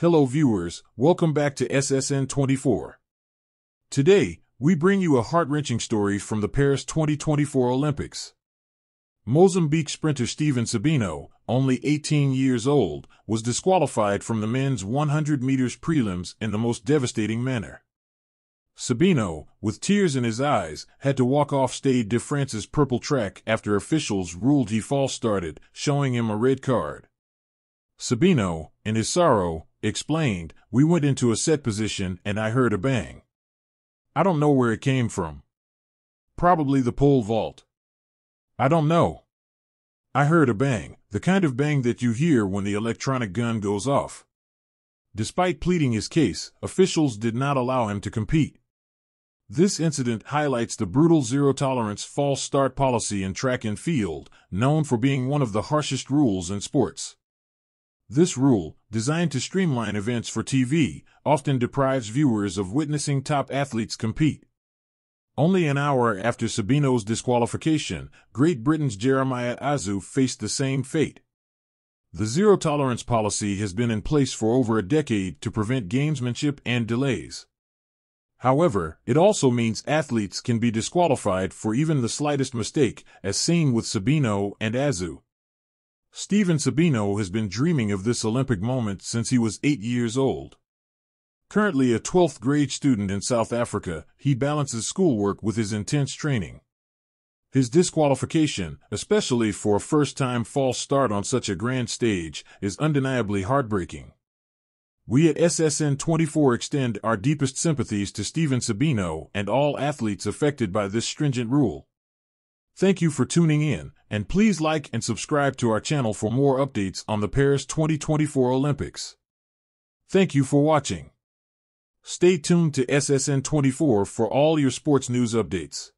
Hello viewers, welcome back to SSN 24. Today, we bring you a heart-wrenching story from the Paris 2024 Olympics. Mozambique sprinter Steven Sabino, only 18 years old, was disqualified from the men's 100 meters prelims in the most devastating manner. Sabino, with tears in his eyes, had to walk off Stade de France's purple track after officials ruled he false started, showing him a red card. Sabino, in his sorrow, explained, we went into a set position and I heard a bang. I don't know where it came from. Probably the pole vault. I don't know. I heard a bang, the kind of bang that you hear when the electronic gun goes off. Despite pleading his case, officials did not allow him to compete. This incident highlights the brutal zero-tolerance false start policy in track and field, known for being one of the harshest rules in sports. This rule, designed to streamline events for TV, often deprives viewers of witnessing top athletes compete. Only an hour after Sabino's disqualification, Great Britain's Jeremiah Azu faced the same fate. The zero tolerance policy has been in place for over a decade to prevent gamesmanship and delays. However, it also means athletes can be disqualified for even the slightest mistake, as seen with Sabino and Azu. Steven Sabino has been dreaming of this Olympic moment since he was eight years old. Currently a 12th grade student in South Africa, he balances schoolwork with his intense training. His disqualification, especially for a first-time false start on such a grand stage, is undeniably heartbreaking. We at SSN 24 extend our deepest sympathies to Steven Sabino and all athletes affected by this stringent rule. Thank you for tuning in, and please like and subscribe to our channel for more updates on the Paris 2024 Olympics. Thank you for watching. Stay tuned to SSN24 for all your sports news updates.